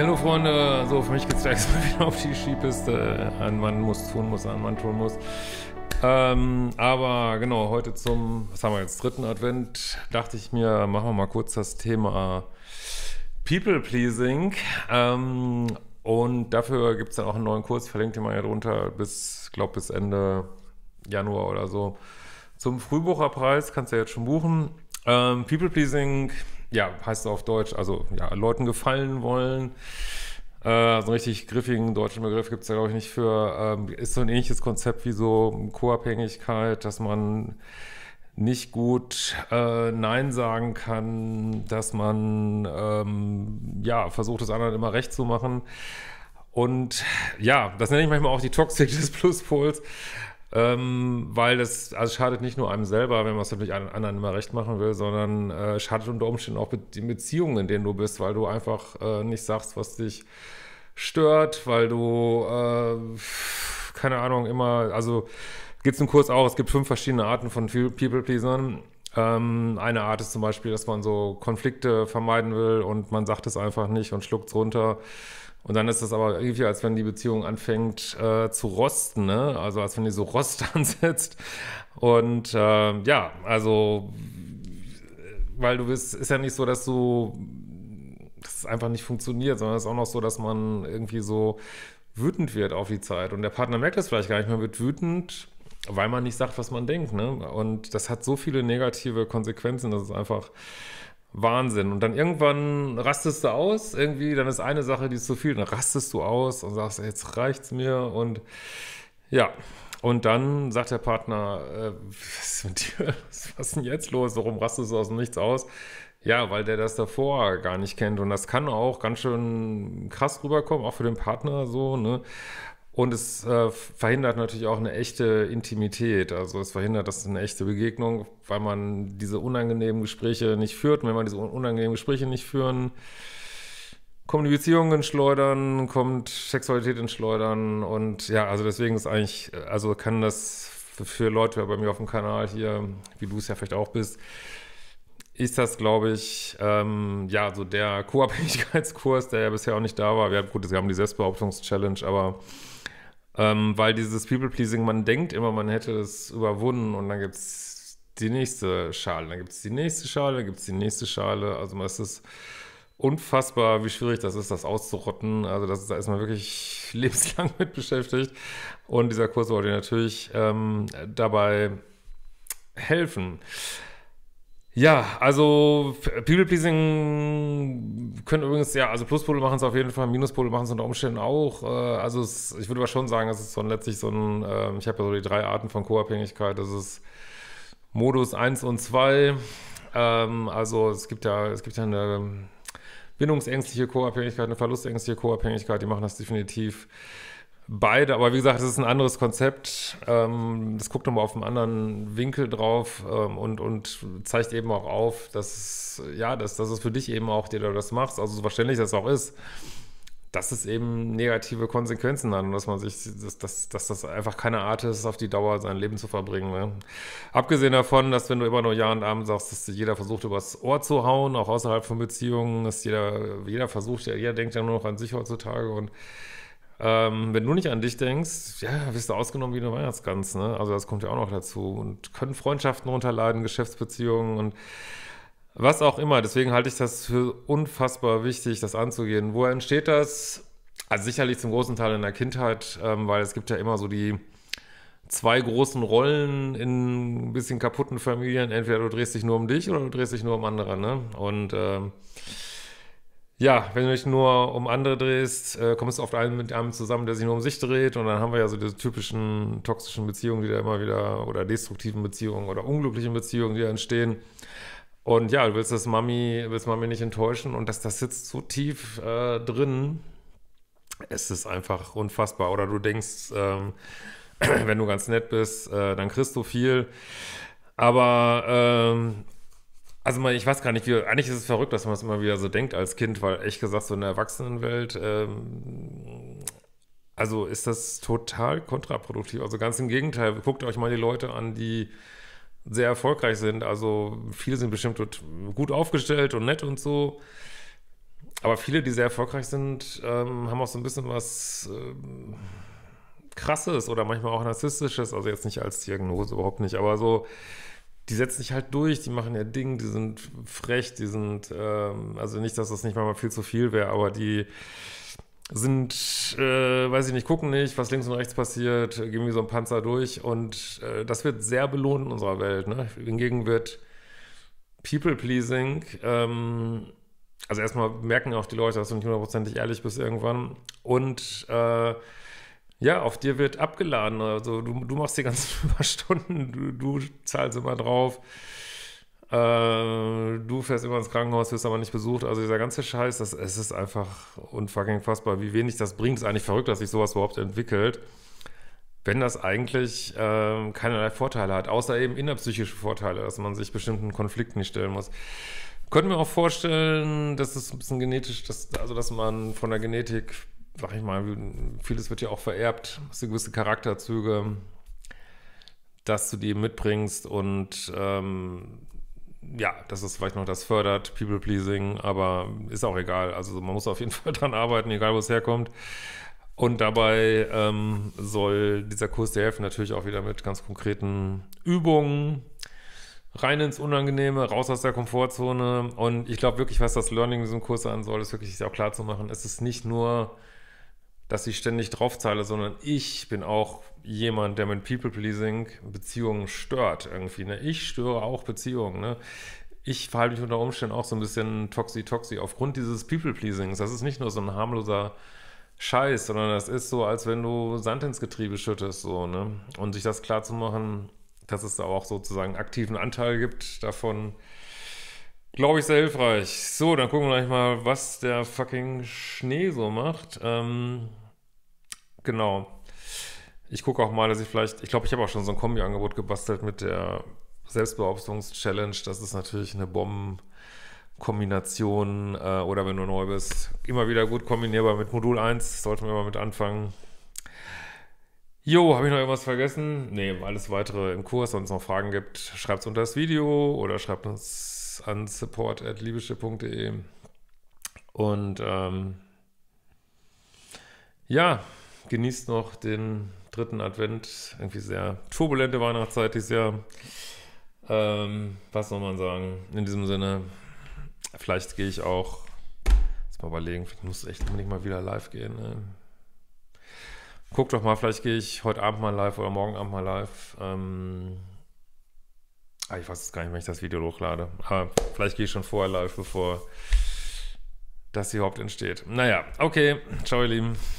hallo Freunde, so für mich geht es gleich mal wieder auf die Skipiste. Ein Mann muss tun muss, ein Mann tun muss. Ähm, aber genau, heute zum, was haben wir jetzt, dritten Advent, dachte ich mir, machen wir mal kurz das Thema People Pleasing. Ähm, und dafür gibt es dann auch einen neuen Kurs, verlinkt ihr mal hier drunter, bis, glaube bis Ende Januar oder so. Zum Frühbucherpreis kannst du ja jetzt schon buchen. Ähm, People Pleasing ja, heißt auf Deutsch, also ja, Leuten gefallen wollen. Äh, so einen richtig griffigen deutschen Begriff gibt es ja, glaube ich, nicht für. Ähm, ist so ein ähnliches Konzept wie so Co-Abhängigkeit, dass man nicht gut äh, Nein sagen kann, dass man ähm, ja versucht, das anderen immer recht zu machen. Und ja, das nenne ich manchmal auch die Toxik des Pluspols ähm, weil das also schadet nicht nur einem selber, wenn man es natürlich anderen immer recht machen will, sondern äh, schadet unter Umständen auch den Beziehungen, in denen du bist, weil du einfach äh, nicht sagst, was dich stört, weil du, äh, keine Ahnung, immer, also gibt es im Kurs auch, es gibt fünf verschiedene Arten von People-Pleasern. Ähm, eine Art ist zum Beispiel, dass man so Konflikte vermeiden will und man sagt es einfach nicht und schluckt es runter und dann ist das aber irgendwie, als wenn die Beziehung anfängt äh, zu rosten, ne? Also als wenn die so Rost ansetzt. Und äh, ja, also, weil du bist, ist ja nicht so, dass du, dass es einfach nicht funktioniert, sondern es ist auch noch so, dass man irgendwie so wütend wird auf die Zeit. Und der Partner merkt das vielleicht gar nicht, mehr, wird wütend, weil man nicht sagt, was man denkt, ne? Und das hat so viele negative Konsequenzen, dass es einfach Wahnsinn. Und dann irgendwann rastest du aus, irgendwie, dann ist eine Sache, die ist zu viel, dann rastest du aus und sagst, jetzt reicht's mir und ja. Und dann sagt der Partner, äh, was ist mit dir? Was ist denn jetzt los? Warum rastest du aus dem Nichts aus? Ja, weil der das davor gar nicht kennt. Und das kann auch ganz schön krass rüberkommen, auch für den Partner so, ne? Und es äh, verhindert natürlich auch eine echte Intimität. Also es verhindert, dass eine echte Begegnung, weil man diese unangenehmen Gespräche nicht führt. Und wenn man diese unangenehmen Gespräche nicht führen, kommen die Beziehungen ins Schleudern, kommt Sexualität ins Schleudern. Und ja, also deswegen ist eigentlich, also kann das für Leute bei mir auf dem Kanal hier, wie du es ja vielleicht auch bist, ist das, glaube ich, ähm, ja, so der Co-Abhängigkeitskurs, der ja bisher auch nicht da war. Wir haben, gut, wir haben die Selbstbehauptungs-Challenge, aber ähm, weil dieses People-Pleasing, man denkt immer, man hätte es überwunden und dann gibt es die nächste Schale, dann gibt es die nächste Schale, dann gibt es die nächste Schale. Also es ist unfassbar, wie schwierig das ist, das auszurotten. Also das, da ist man wirklich lebenslang mit beschäftigt. Und dieser Kurs wollte natürlich ähm, dabei helfen. Ja, also People Pleasing können übrigens, ja, also Pluspole machen es auf jeden Fall, Minuspole machen es unter Umständen auch. Äh, also es, ich würde aber schon sagen, es ist so ein, letztlich so ein, ähm, ich habe ja so die drei Arten von Co-Abhängigkeit. Das ist Modus 1 und 2. Ähm, also es gibt ja, es gibt ja eine bindungsängstliche Co-Abhängigkeit, eine verlustängstliche Co-Abhängigkeit, die machen das definitiv beide, aber wie gesagt, es ist ein anderes Konzept. Ähm, das guckt nochmal auf einen anderen Winkel drauf ähm, und, und zeigt eben auch auf, dass, ja, dass, dass es für dich eben auch, der du das machst, also so verständlich das auch ist, dass es eben negative Konsequenzen hat und dass man sich, dass, dass, dass das einfach keine Art ist, auf die Dauer sein Leben zu verbringen. Ne? Abgesehen davon, dass wenn du immer nur Ja und Abend sagst, dass jeder versucht, übers Ohr zu hauen, auch außerhalb von Beziehungen, dass jeder, jeder versucht, jeder denkt ja nur noch an sich heutzutage und ähm, wenn du nicht an dich denkst, ja, wirst du ausgenommen wie eine Weihnachtsgans, ne? Also das kommt ja auch noch dazu. Und können Freundschaften runterleiden, Geschäftsbeziehungen und was auch immer. Deswegen halte ich das für unfassbar wichtig, das anzugehen. Woher entsteht das? Also sicherlich zum großen Teil in der Kindheit, ähm, weil es gibt ja immer so die zwei großen Rollen in ein bisschen kaputten Familien. Entweder du drehst dich nur um dich oder du drehst dich nur um andere, ne? Und ähm, ja, wenn du dich nur um andere drehst, äh, kommst du oft einen mit einem zusammen, der sich nur um sich dreht. Und dann haben wir ja so diese typischen toxischen Beziehungen, die da immer wieder, oder destruktiven Beziehungen oder unglücklichen Beziehungen, die da entstehen. Und ja, du willst das Mami, willst Mami nicht enttäuschen und dass das sitzt so tief äh, drin, es ist einfach unfassbar. Oder du denkst, ähm, wenn du ganz nett bist, äh, dann kriegst du viel. Aber ähm, also ich weiß gar nicht, wie, eigentlich ist es verrückt, dass man es immer wieder so denkt als Kind, weil echt gesagt, so in der Erwachsenenwelt, ähm, also ist das total kontraproduktiv. Also ganz im Gegenteil, guckt euch mal die Leute an, die sehr erfolgreich sind. Also viele sind bestimmt gut aufgestellt und nett und so. Aber viele, die sehr erfolgreich sind, ähm, haben auch so ein bisschen was ähm, Krasses oder manchmal auch Narzisstisches. Also jetzt nicht als Diagnose, überhaupt nicht, aber so die setzen sich halt durch, die machen ihr Ding, die sind frech, die sind, ähm, also nicht, dass das nicht mal viel zu viel wäre, aber die sind, äh, weiß ich nicht, gucken nicht, was links und rechts passiert, gehen wie so ein Panzer durch und äh, das wird sehr belohnt in unserer Welt. Ne? Hingegen wird People-Pleasing, ähm, also erstmal merken auch die Leute, dass du nicht hundertprozentig ehrlich bist irgendwann und äh, ja, auf dir wird abgeladen. Also du, du machst die ganzen Überstunden, du, du zahlst immer drauf. Äh, du fährst immer ins Krankenhaus, wirst aber nicht besucht. Also dieser ganze Scheiß, das, es ist einfach unfucking fassbar, wie wenig das bringt. Es ist eigentlich verrückt, dass sich sowas überhaupt entwickelt, wenn das eigentlich äh, keinerlei Vorteile hat, außer eben innerpsychische Vorteile, dass man sich bestimmten Konflikten nicht stellen muss. Könnten wir auch vorstellen, dass es ein bisschen genetisch, dass, also dass man von der Genetik sag ich mal, vieles wird ja auch vererbt, hast du gewisse Charakterzüge, dass du die mitbringst und ähm, ja, das ist vielleicht noch das fördert, People Pleasing, aber ist auch egal. Also man muss auf jeden Fall dran arbeiten, egal wo es herkommt. Und dabei ähm, soll dieser Kurs dir helfen, natürlich auch wieder mit ganz konkreten Übungen, rein ins Unangenehme, raus aus der Komfortzone. Und ich glaube wirklich, was das Learning in diesem Kurs sein soll, ist wirklich auch klar zu machen, es ist nicht nur dass ich ständig draufzahle, sondern ich bin auch jemand, der mit People-Pleasing Beziehungen stört irgendwie. Ne? Ich störe auch Beziehungen. Ne? Ich verhalte mich unter Umständen auch so ein bisschen toxi-toxi aufgrund dieses People-Pleasings. Das ist nicht nur so ein harmloser Scheiß, sondern das ist so, als wenn du Sand ins Getriebe schüttest. So, ne? Und sich das klarzumachen, dass es da auch sozusagen aktiven Anteil gibt davon, glaube ich, sehr hilfreich. So, dann gucken wir gleich mal, was der fucking Schnee so macht. Ähm, genau. Ich gucke auch mal, dass ich vielleicht, ich glaube, ich habe auch schon so ein Kombi-Angebot gebastelt mit der Selbstbehauptungs-Challenge. Das ist natürlich eine Bombenkombination äh, oder wenn du neu bist, immer wieder gut kombinierbar mit Modul 1. Sollten wir mal mit anfangen. Jo, habe ich noch irgendwas vergessen? Nee, alles weitere im Kurs. Wenn es noch Fragen gibt, schreibt es unter das Video oder schreibt uns an support.liebische.de. Und ähm, ja, genießt noch den dritten Advent. Irgendwie sehr turbulente Weihnachtszeit dieses Jahr. Ähm, was soll man sagen? In diesem Sinne, vielleicht gehe ich auch, jetzt mal überlegen, ich muss echt nicht mal wieder live gehen. Ne? Guck doch mal, vielleicht gehe ich heute Abend mal live oder morgen Abend mal live. Ähm, Ah, ich weiß es gar nicht, wenn ich das Video hochlade. Aber vielleicht gehe ich schon vorher live, bevor das hier überhaupt entsteht. Naja, okay. Ciao, ihr Lieben.